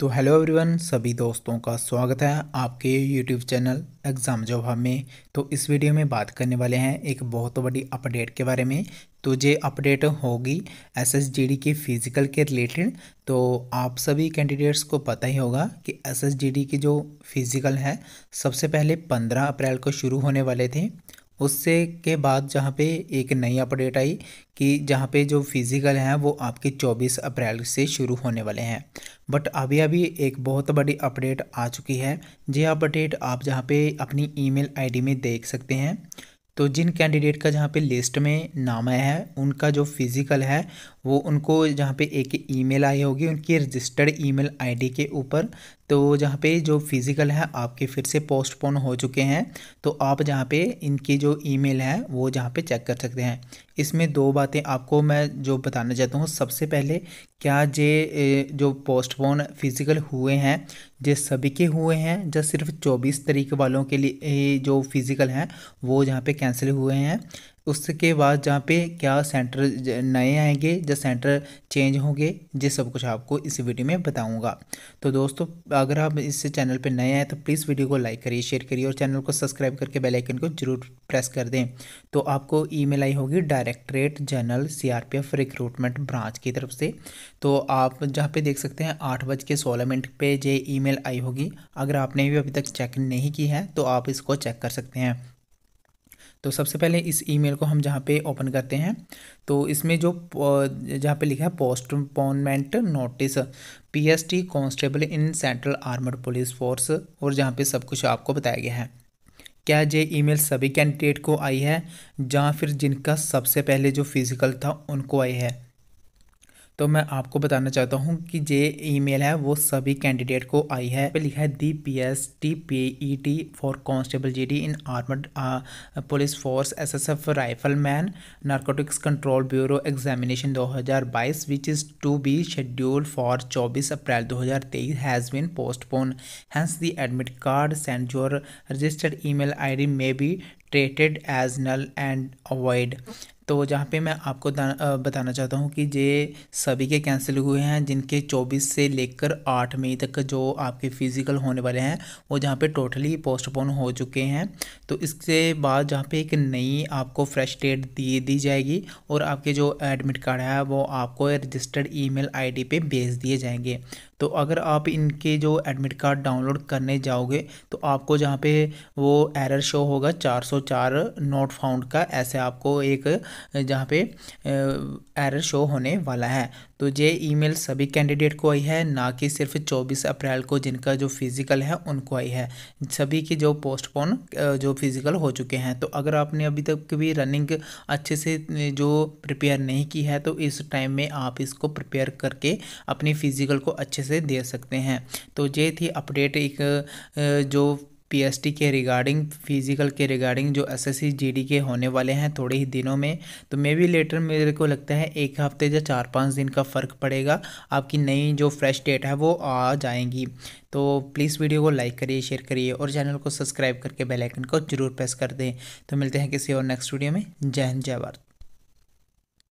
तो hello everyone सभी दोस्तों का स्वागत है आपके यूट्यूब चैनल एग्ज़ाम जवाब में तो इस वीडियो में बात करने वाले हैं एक बहुत बड़ी अपडेट के बारे में तो ये अपडेट होगी एसएसजीडी के फिज़िकल के रिलेटेड तो आप सभी कैंडिडेट्स को पता ही होगा कि एसएसजीडी की जो फिज़िकल है सबसे पहले पंद्रह अप्रैल को शुरू होने वाले थे उससे के बाद जहाँ पे एक नई अपडेट आई कि जहाँ पे जो फिज़िकल हैं वो आपके 24 अप्रैल से शुरू होने वाले हैं बट अभी अभी एक बहुत बड़ी अपडेट आ चुकी है ये अपडेट आप जहाँ पे अपनी ईमेल आईडी में देख सकते हैं तो जिन कैंडिडेट का जहाँ पे लिस्ट में नाम आया है उनका जो फिज़िकल है वो उनको जहाँ पे एक ईमेल आई होगी उनकी रजिस्टर्ड ईमेल आईडी के ऊपर तो जहाँ पे जो फिज़िकल है आपके फिर से पोस्टपोन हो चुके हैं तो आप जहाँ पे इनकी जो ईमेल है वो जहाँ पे चेक कर सकते हैं इसमें दो बातें आपको मैं जो बताना चाहता हूँ सबसे पहले क्या जे जो पोस्टपोन फिज़िकल हुए हैं जे सभी के हुए हैं या सिर्फ चौबीस तरीक वालों के लिए जो फिज़िकल हैं वो जहाँ पे कैंसिल हुए हैं उसके बाद जहाँ पे क्या सेंटर नए आएंगे या सेंटर चेंज होंगे ये सब कुछ आपको इस वीडियो में बताऊंगा तो दोस्तों अगर आप इस चैनल पे नए हैं तो प्लीज़ वीडियो को लाइक करिए शेयर करिए और चैनल को सब्सक्राइब करके बेल आइकन को जरूर प्रेस कर दें तो आपको ईमेल आई होगी directorate general of recruitment branch की तरफ से तो आप जहाँ पर देख सकते हैं आठ बज के सोलह मिनट पर ये ई आई होगी अगर आपने भी अभी तक चेक नहीं की है तो आप इसको चेक कर सकते हैं तो सबसे पहले इस ईमेल को हम जहाँ पे ओपन करते हैं तो इसमें जो जहाँ पे लिखा है postponement notice PST constable in central armed police force और जहाँ पे सब कुछ आपको बताया गया है क्या ये ईमेल सभी कैंडिडेट को आई है या फिर जिनका सबसे पहले जो फिज़िकल था उनको आई है तो मैं आपको बताना चाहता हूँ कि जे ईमेल है वो सभी कैंडिडेट को आई है पे लिखा है the P S T P E T for constable G D in armed police force S S F rifleman narcotics control bureau examination 2022 which is to be schedule for 24 April 2023 has been postpone hence the admit card send your registered email I D may be treated as null and avoid तो जहाँ पे मैं आपको बताना चाहता हूँ कि ये सभी के कैंसिल हुए हैं जिनके 24 से लेकर 8 मई तक जो आपके फिज़िकल होने वाले हैं वो जहाँ पे टोटली पोस्टपोन हो चुके हैं तो इसके बाद जहाँ पे एक नई आपको फ्रेश डेट दी दी जाएगी और आपके जो एडमिट कार्ड है वो आपको रजिस्टर्ड ईमेल आईडी पे भेज दिए जाएंगे तो अगर आप इनके जो एडमिट कार्ड डाउनलोड करने जाओगे तो आपको जहाँ पे वो एरर शो होगा 404 नोट फाउंड का ऐसे आपको एक जहाँ पे एरर शो होने वाला है तो ये ईमेल सभी कैंडिडेट को आई है ना कि सिर्फ 24 अप्रैल को जिनका जो फिज़िकल है उनको आई है सभी की जो पोस्टपोन जो फिज़िकल हो चुके हैं तो अगर आपने अभी तक भी रनिंग अच्छे से जो प्रिपेयर नहीं की है तो इस टाइम में आप इसको प्रिपेयर करके अपनी फिज़िकल को अच्छे से दे सकते हैं तो ये थी अपडेट एक जो पीएसटी के रिगार्डिंग फिजिकल के रिगार्डिंग जो एसएससी जीडी के होने वाले हैं थोड़े ही दिनों में तो मे बी लेटर मेरे को लगता है एक हफ्ते या चार पाँच दिन का फ़र्क पड़ेगा आपकी नई जो फ्रेश डेट है वो आ जाएंगी तो प्लीज़ वीडियो को लाइक करिए शेयर करिए और चैनल को सब्सक्राइब करके बेलाइकन को जरूर प्रेस कर दें तो मिलते हैं किसी और नेक्स्ट वीडियो में जय हिंद जय भारत